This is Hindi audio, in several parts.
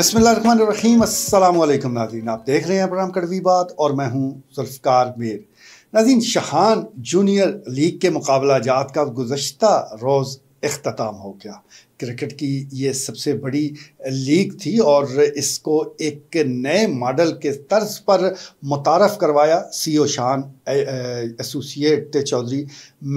अस्सलाम अल्लाम नाजीन आप देख रहे हैं प्रोग्राम कड़वी बात और मैं हूं जुल्फ़ार मीर नाजीन शाहान जूनियर लीग के मुकाबला जात का गुज्त रोज़ अख्ताम हो गया क्रिकेट की ये सबसे बड़ी लीग थी और इसको एक नए मॉडल के तर्ज पर मुतारफ़ करवाया सी ओ शान एसोसिएट चौधरी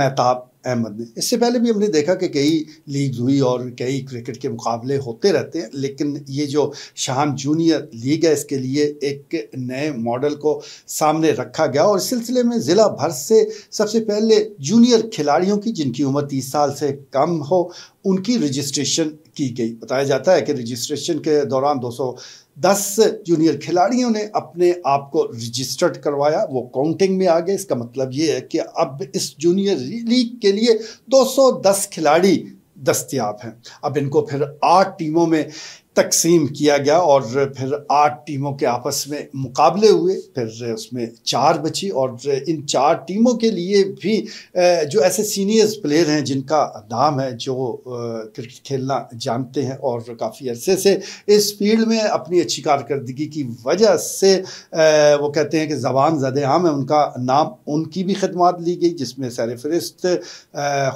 मेहताब अहमद ने इससे पहले भी हमने देखा कि कई लीग हुई और कई क्रिकेट के मुकाबले होते रहते हैं लेकिन ये जो शाम जूनियर लीग है इसके लिए एक नए मॉडल को सामने रखा गया और इस सिलसिले में ज़िला भर से सबसे पहले जूनियर खिलाड़ियों की जिनकी उम्र तीस साल से कम हो उनकी रजिस्ट्रेशन की गई बताया जाता है कि रजिस्ट्रेशन के दौरान 210 जूनियर खिलाड़ियों ने अपने आप को रजिस्टर्ड करवाया वो काउंटिंग में आ गए इसका मतलब ये है कि अब इस जूनियर लीग के लिए 210 खिलाड़ी दस्तियाब हैं अब इनको फिर आठ टीमों में तकसीम किया गया और फिर आठ टीमों के आपस में मुकाबले हुए फिर उसमें चार बची और इन चार टीमों के लिए भी जो ऐसे सीनियर्स प्लेयर हैं जिनका नाम है जो क्रिकेट खेलना जानते हैं और काफ़ी अरसे से इस फील्ड में अपनी अच्छी कारकर्दगी की वजह से वो कहते हैं कि जबान जद आम है उनका नाम उनकी भी खदमात ली गई जिसमें सर फहरिस्त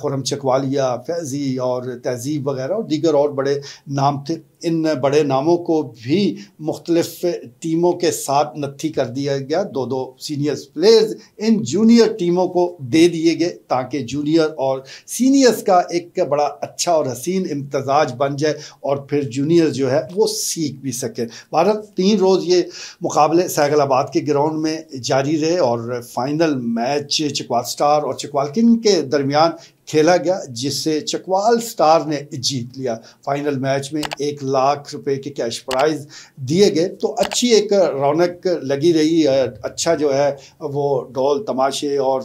खुरम चकवालिया फैज़ी और तहजीब वगैरह और दीगर और बड़े नाम थे इन बड़े नामों को भी मुख्तलफ टीमों के साथ नत्थी कर दिया गया दो दो सीनियर्स प्लेयर्स इन जूनियर टीमों को दे दिए गए ताकि जूनियर और सीनियर्स का एक बड़ा अच्छा और हसीन इम्तजाज बन जाए और फिर जूनियर जो है वो सीख भी सके भारत तीन रोज़ ये मुकाबले सैगलाबाद के ग्राउंड में जारी रहे और फाइनल मैच चकवाल स्टार और चकवाल किंग के दरमियान खेला गया जिससे चकवाल स्टार ने जीत लिया फाइनल मैच में एक लाख रुपए के कैश प्राइज दिए गए तो अच्छी एक रौनक लगी रही अच्छा जो है वो डॉल तमाशे और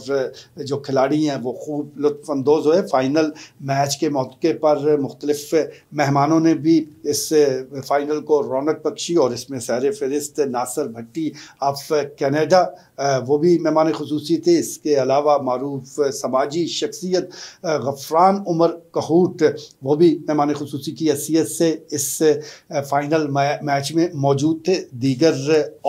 जो खिलाड़ी हैं वो खूब लुफानंदोज़ हुए फाइनल मैच के मौके पर मुख्तलफ़ मेहमानों ने भी इस फाइनल को रौनक बख्शी और इसमें सैर फहरिस्त नासर भट्टी ऑफ कैनेडा वो भी मेहमान खसूसी थे इसके अलावा मरूफ समाजी शख्सियत गफ़रान उमर कहूट वो भी मेहमान खसूस की हैसियत से इस फाइनल मैच में मौजूद थे दीगर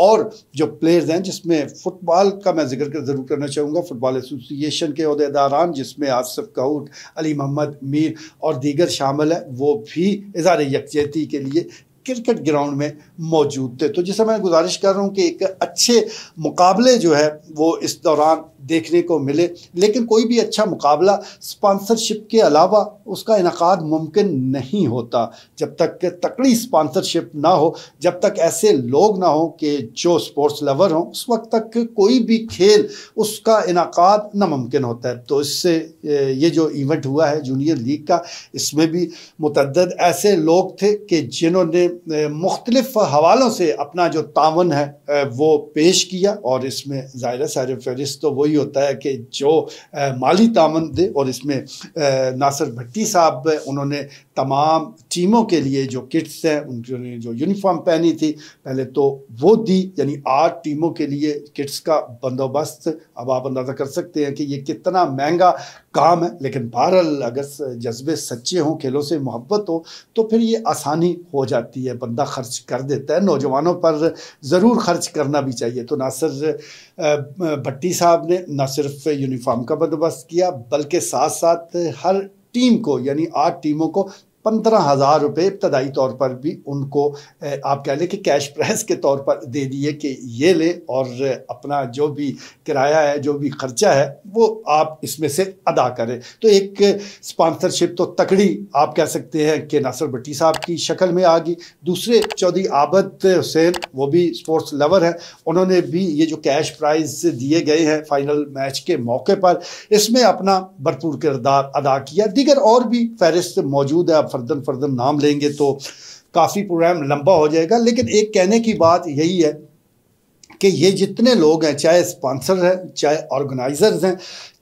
और जो प्लेयर्स हैं जिसमें फ़ुटबॉल का मैं जिक्र कर ज़रूर करना चाहूँगा फ़ुटबॉल एसोसिएशन के अहदेदारान जिसमें आसफ़ कहूट अली मोहम्मद मीर और दीगर शामिल हैं वो भी इज़ार यकजहती के लिए क्रिकेट ग्राउंड में मौजूद थे तो जैसे मैं गुजारिश कर रहा हूँ कि एक अच्छे मुकाबले जो है वो इस दौरान देखने को मिले लेकिन कोई भी अच्छा मुकाबला स्पॉन्सरशिप के अलावा उसका इनका मुमकिन नहीं होता जब तक तकड़ी स्पॉन्सरशिप ना हो जब तक ऐसे लोग ना हो कि जो स्पोर्ट्स लवर हों उस वक्त तक कोई भी खेल उसका इनका नामुमकिन होता है तो इससे ये जो इवेंट हुआ है जूनियर लीग का इसमें भी मतदद ऐसे लोग थे कि जिन्होंने मुख्तलफ हवालों से अपना जो तावन है वो पेश किया और इसमें ज़ाहिर सर फहरिस्त तो वही होता है कि जो माली तावन दे और इसमें नासर भट्टी साहब उन्होंने तमाम टीमों के लिए जो किट्स हैं उन्होंने जो यूनिफॉर्म पहनी थी पहले तो वो दी यानी आठ टीमों के लिए किट्स का बंदोबस्त अब आप अंदाज़ा कर सकते हैं कि ये कितना महंगा काम है लेकिन बहरहाल अगर जज्बे सच्चे हों खेलों से मोहब्बत हो तो फिर ये आसानी हो जाती है बंदा खर्च कर देता है नौजवानों पर ज़रूर खर्च करना भी चाहिए तो नासिर भट्टी साहब ने न सिर्फ यूनिफॉर्म का बंदोबस्त किया बल्कि साथ साथ हर टीम को यानी आठ टीमों को पंद्रह हज़ार रुपये इब्तदाई तौर पर भी उनको आप कह लें कि कैश प्राइस के तौर पर दे दिए कि ये ले और अपना जो भी किराया है जो भी ख़र्चा है वो आप इसमें से अदा करें तो एक स्पॉन्सरशिप तो तकड़ी आप कह सकते हैं कि नासर भट्टी साहब की शक्ल में आ गई दूसरे चौधरी आबद हुसैन वो भी स्पोर्ट्स लवर हैं उन्होंने भी ये जो कैश प्राइज़ दिए गए हैं फाइनल मैच के मौके पर इसमें अपना भरपूर किरदार अदा किया दीगर और भी फहरिस्त मौजूद है फर्दन फर्दन नाम लेंगे तो काफ़ी प्रोग्राम लंबा हो जाएगा लेकिन एक कहने की बात यही है कि ये जितने लोग हैं चाहे स्पॉन्सर हैं चाहे ऑर्गेनाइजर्स हैं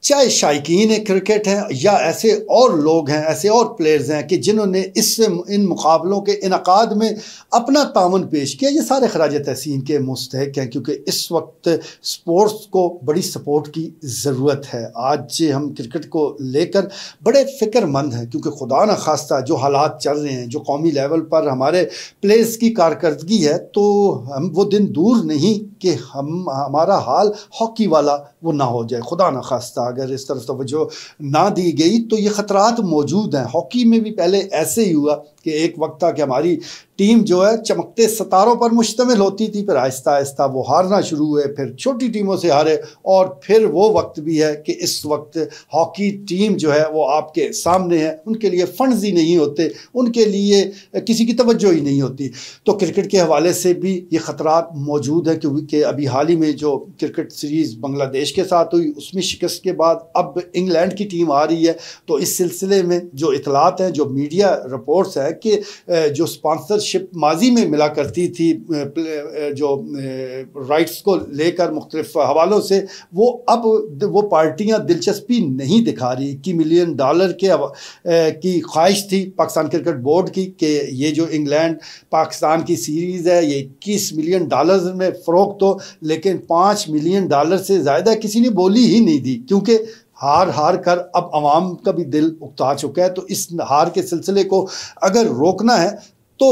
चाहे शायकीन क्रिकेट हैं या ऐसे और लोग हैं ऐसे और प्लेयर्स हैं कि जिन्होंने इससे इन मुकाबलों के इनका में अपना तामन पेश किया ये सारे खराज तहसीन के मुस्तक हैं क्योंकि इस वक्त स्पोर्ट्स को बड़ी सपोर्ट की ज़रूरत है आज हम क्रिकेट को लेकर बड़े फ़िक्रमंद हैं क्योंकि खुदा न खास्ता जो हालात चल रहे हैं जो कौमी लेवल पर हमारे प्लेयर्स की कारकर्दगी है तो हम वो दिन दूर नहीं कि हम हमारा हाल हॉकी वाला वो ना हो जाए खुदा ना खास्ता अगर इस तरफ तोज्जो ना दी गई तो ये ख़तरात मौजूद हैं हॉकी में भी पहले ऐसे ही हुआ कि एक वक्त था कि हमारी टीम जो है चमकते सितारों पर मुश्तमिल होती थी फिर आहिस्ता आहिस्ता वो हारना शुरू हुए फिर छोटी टीमों से हारे और फिर वो वक्त भी है कि इस वक्त हॉकी टीम जो है वो आपके सामने है उनके लिए फंड्स ही नहीं होते उनके लिए किसी की तवज्जो ही नहीं होती तो क्रिकेट के हवाले से भी ये ख़तरा मौजूद है क्योंकि अभी हाल ही में जो क्रिकेट सीरीज़ बांग्लादेश के साथ हुई उसमें शिकस्त के बाद अब इंग्लैंड की टीम आ रही है तो इस सिलसिले में जो इतलात हैं जो मीडिया रिपोर्ट्स हैं है कि जो स्पॉन्सरशिप माजी में मिला करती थी जो राइट्स को लेकर मुख्तलिफ हवालों से वो अब वो पार्टियां दिलचस्पी नहीं दिखा रही कि मिलियन डॉलर के की ख्वाहिश थी पाकिस्तान क्रिकेट बोर्ड की कि ये जो इंग्लैंड पाकिस्तान की सीरीज़ है ये इक्कीस मिलियन डॉलर में फरोख हो लेकिन पाँच मिलियन डॉलर से ज़्यादा किसी ने बोली ही नहीं दी क्योंकि हार हार कर अब आवाम का भी दिल उकता चुका है तो इस हार के सिलसिले को अगर रोकना है तो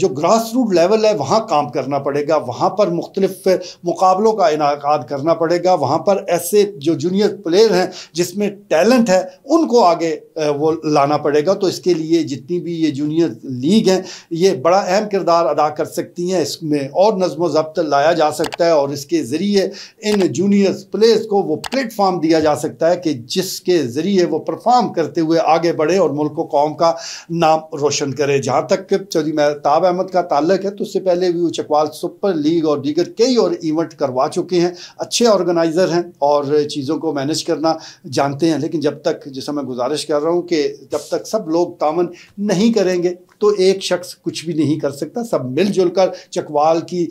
जो ग्रास रूट लेवल है वहाँ काम करना पड़ेगा वहाँ पर मुख्तलिफ मुकाबलों का इनका करना पड़ेगा वहाँ पर ऐसे जो जूनियर प्लेयर हैं जिसमें टैलेंट है उनको आगे वो लाना पड़ेगा तो इसके लिए जितनी भी ये जूनियर लीग हैं ये बड़ा अहम किरदार अदा कर सकती हैं इसमें और नज़म ज़ब्त लाया जा सकता है और इसके ज़रिए इन जूनियर प्लेयर्स को वो प्लेटफार्म दिया जा सकता है कि जिसके ज़रिए वो परफॉर्म करते हुए आगे बढ़े और मुल्क कौम का नाम रोशन करें जहाँ तक जब चौधरी महताब अहमद का ताल्लक है तो उससे पहले भी वो चकवाल सुपर लीग और दीगर कई और इवेंट करवा चुके हैं अच्छे ऑर्गेनाइज़र हैं और चीज़ों को मैनेज करना जानते हैं लेकिन जब तक जैसा मैं गुजारिश कर रहा हूँ कि जब तक सब लोग तामन नहीं करेंगे तो एक शख्स कुछ भी नहीं कर सकता सब मिलजुल कर चकवाल की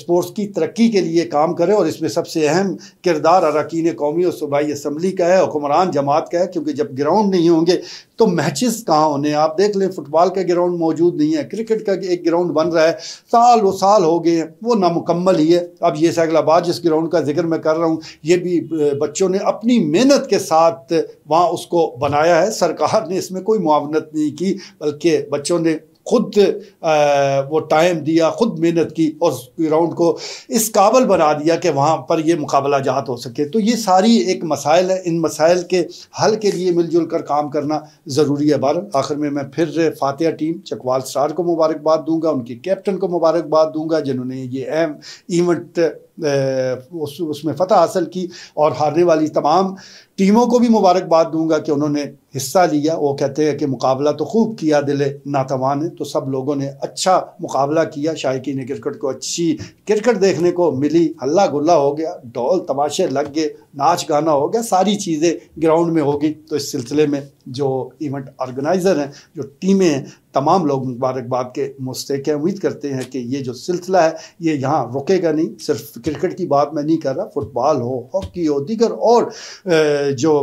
स्पोर्ट्स की तरक्की के लिए काम करें और इसमें सबसे अहम किरदार अरकान कौमी और सूबाई असम्बली का है हुक्मरान जमात का है क्योंकि जब ग्राउंड नहीं होंगे तो मैचेस कहाँ होने आप देख लें फुटबॉल का ग्राउंड मौजूद नहीं है क्रिकेट का एक ग्राउंड बन रहा है साल वो साल हो गए वो नामुकम्मल ही है अब ये सैगलाबाद जिस ग्राउंड का जिक्र मैं कर रहा हूँ ये भी बच्चों ने अपनी मेहनत के साथ वहाँ उसको बनाया है सरकार ने इसमें कोई मुआवनत नहीं की बल्कि बच्चों ने खुद आ, वो टाइम दिया खुद मेहनत की और ग्राउंड को इस काबल बना दिया कि वहाँ पर ये मुकाबला जात तो हो सके तो ये सारी एक मसाइल है इन मसाइल के हल के लिए मिलजुल कर काम करना ज़रूरी है बार आखिर में मैं फिर फातह टीम चकवाल स्टार को मुबारकबाद दूंगा उनके कैप्टन को मुबारकबाद दूंगा जिन्होंने ये अहम इवेंट उस उसमें फ़तह हासिल की और हारने वाली तमाम टीमों को भी मुबारकबाद दूंगा कि उन्होंने हिस्सा लिया वो कहते हैं कि मुकाबला तो खूब किया दिले नातवान ने तो सब लोगों ने अच्छा मुकाबला किया शायकी ने क्रिकेट को अच्छी क्रिकेट देखने को मिली हल्ला गुल्ला हो गया डॉल तमाशे लग गए नाच गाना हो गया सारी चीज़ें ग्राउंड में होगी तो इस सिलसिले में जो इवेंट ऑर्गेनाइज़र हैं जो टीमें हैं तमाम लोग मुबारकबाद के मुस्तक उम्मीद करते हैं कि ये जो सिलसिला है ये यहाँ रुकेगा नहीं सिर्फ क्रिकेट की बात मैं नहीं कर रहा फुटबॉल हो हॉकी हो दीगर और जो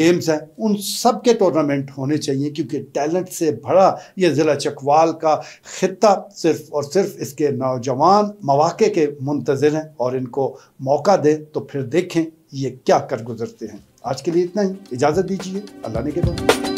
गेम्स हैं उन सब के टूर्नामेंट होने चाहिए क्योंकि टैलेंट से भरा ये ज़िला चकवाल का खत्ता सिर्फ और सिर्फ इसके नौजवान मौाक़े के मुंतज़र हैं और इनको मौका दें तो फिर देखें ये क्या कर गुजरते हैं आज के लिए इतना ही इजाज़त दीजिए अल्लाह ने के बाद